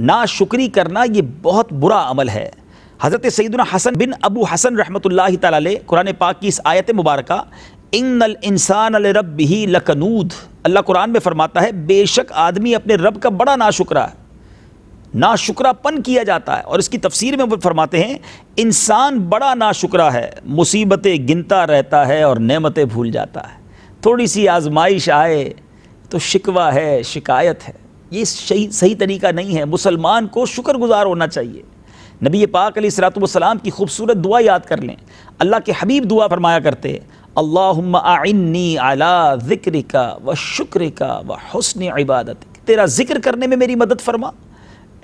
ना शुक्री करना ये बहुत बुरा अमल है हज़रत सईदना हसन बिन अबू हसन रहमत ताली कुरान पाक की इस आयत मुबारक इन इंसान रब ही लकनूद अल्लाह कुरान में फ़रमाता है बेशक आदमी अपने रब का बड़ा ना शुक्र है ना नाशुक्रापन किया जाता है और इसकी तफसीर में वो फरमाते हैं इंसान बड़ा ना शुक्रा है मुसीबतें गिनता रहता है और नमतें भूल जाता है थोड़ी सी आजमाइश आए तो शिकवा है शिकायत है ये सही सही तरीका नहीं है मुसलमान को शुक्रगुजार होना चाहिए नबी पाक सलातम की खूबसूरत दुआ याद कर लें अल्लाह के हबीब दुआ फरमाया करते आइन्नी आला ज़िक्र का व शिक्र का व हसन इबादत तेरा ज़िक्र करने में मेरी मदद फरमा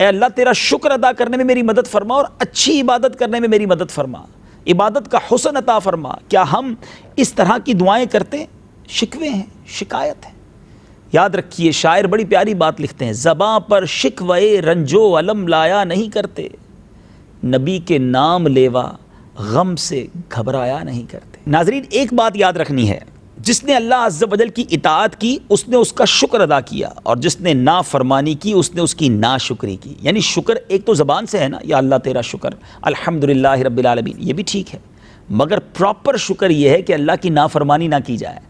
अल्लाह तेरा शुक्र अदा करने में मेरी मदद फरमा और अच्छी इबादत करने में मेरी मदद फरमा इबादत का हसन अता फरमा क्या हम इस तरह की दुआएं करते शिकवे हैं शिकायत हैं याद रखिए शायर बड़ी प्यारी बात लिखते हैं ज़बाँ पर शिकवे रंजो अलम लाया नहीं करते नबी के नाम लेवा गम से घबराया नहीं करते नाजरीन एक बात याद रखनी है जिसने अल्लाह अज्जल की इतात की उसने उसका शुक्र अदा किया और जिसने नाफरमानी की उसने उसकी ना शुक्री की यानी शुक्र एक तो ज़बान से है ना या अल्लाह तेरा शुक्र अल्हम्दुलिल्लाह रबालमीन ये भी ठीक है मगर प्रॉपर शुक्र यह है कि अल्लाह की नाफरमानी ना की जाए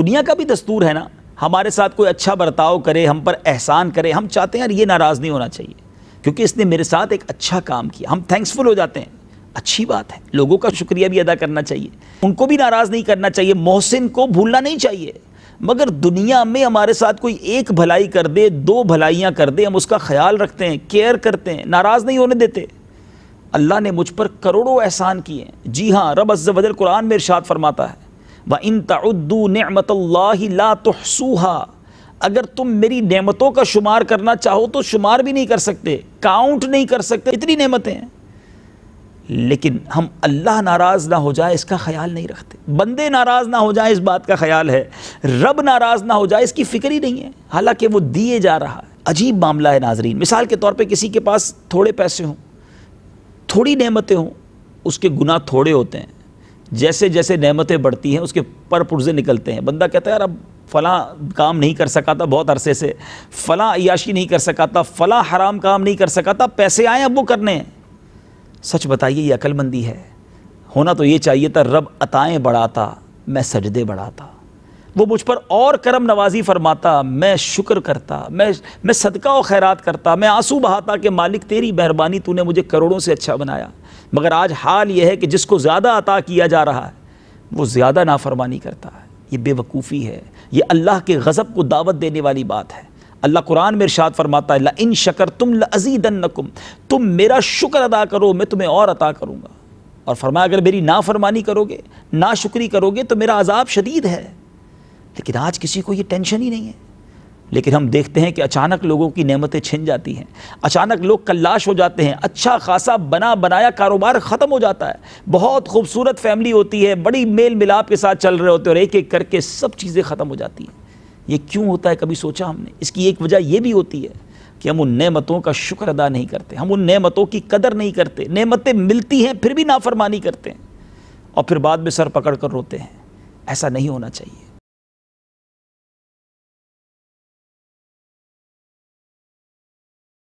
दुनिया का भी दस्तूर है ना हमारे साथ कोई अच्छा बर्ताव करे हम पर एहसान करे हम चाहते हैं यार ये नाराज़ नहीं होना चाहिए क्योंकि इसने मेरे साथ एक अच्छा काम किया हम थैंक्सफुल हो जाते हैं अच्छी बात है लोगों का शुक्रिया भी अदा करना चाहिए उनको भी नाराज़ नहीं करना चाहिए मोहसिन को भूलना नहीं चाहिए मगर दुनिया में हमारे साथ कोई एक भलाई कर दे दो भलाइयाँ कर दे हम उसका ख्याल रखते हैं केयर करते हैं नाराज़ नहीं होने देते अल्लाह ने मुझ पर करोड़ों एहसान किए जी हाँ रब अज़्ज़ल कुरान में इरशाद फरमाता है व इन तद्दू नमत ला तहसूहा अगर तुम मेरी नेमतों का शुमार करना चाहो तो शुमार भी नहीं कर सकते काउंट नहीं कर सकते इतनी नेमतें हैं लेकिन हम अल्लाह नाराज़ ना हो जाए इसका ख्याल नहीं रखते बंदे नाराज़ ना हो जाए इस बात का ख्याल है रब नाराज़ ना हो जाए इसकी फ़िक्र ही नहीं है हालांकि वो दिए जा रहा है अजीब मामला है नाजरीन मिसाल के तौर पर किसी के पास थोड़े पैसे हों थोड़ी नमतें हों उसके गुनाह थोड़े होते हैं जैसे जैसे नहमतें बढ़ती हैं उसके पर पुर्जे निकलते हैं बंदा कहता है यार अब फ़लाँ काम नहीं कर सका था बहुत अरसे से फ़लाँ अयाशी नहीं कर सका था फ़लाँ हराम काम नहीं कर सका था पैसे आए अब वो करने सच बताइए ये अक्लमंदी है होना तो ये चाहिए था रब अताएँ बढ़ाता मैं सजदे बढ़ाता वो मुझ पर और करम नवाजी फरमाता मैं शुक्र करता मैं मैं सदका और खैरात करता मैं आंसू बहाता कि मालिक तेरी मेहरबानी तूने मुझे करोड़ों से अच्छा बनाया मगर आज हाल यह है कि जिसको ज़्यादा अता किया जा रहा है वो ज़्यादा नाफरमानी करता है ये बेवकूफ़ी है ये अल्लाह के गज़ब को दावत देने वाली बात है अल्लाह कुरान में इरशाद फरमाता है इन शकर तुम लजीदन्नकुम तुम मेरा शुक्र अदा करो मैं तुम्हें और अता करूँगा और फरमाया अगर मेरी नाफरमानी करोगे ना शुक्री करोगे तो मेरा अजाब शदीद है लेकिन आज किसी को ये टेंशन ही नहीं है लेकिन हम देखते हैं कि अचानक लोगों की नेमतें छिन जाती हैं अचानक लोग कल्लाश हो जाते हैं अच्छा खासा बना बनाया कारोबार ख़त्म हो जाता है बहुत खूबसूरत फैमिली होती है बड़ी मेल मिलाप के साथ चल रहे होते हैं और एक एक करके सब चीज़ें ख़त्म हो जाती हैं ये क्यों होता है कभी सोचा हमने इसकी एक वजह यह भी होती है कि हम उन नेमतों का शुक्र अदा नहीं करते हम उन नेमतों की कदर नहीं करते नेमतें मिलती हैं फिर भी नाफरमानी करते हैं और फिर बाद में सर पकड़ कर रोते हैं ऐसा नहीं होना चाहिए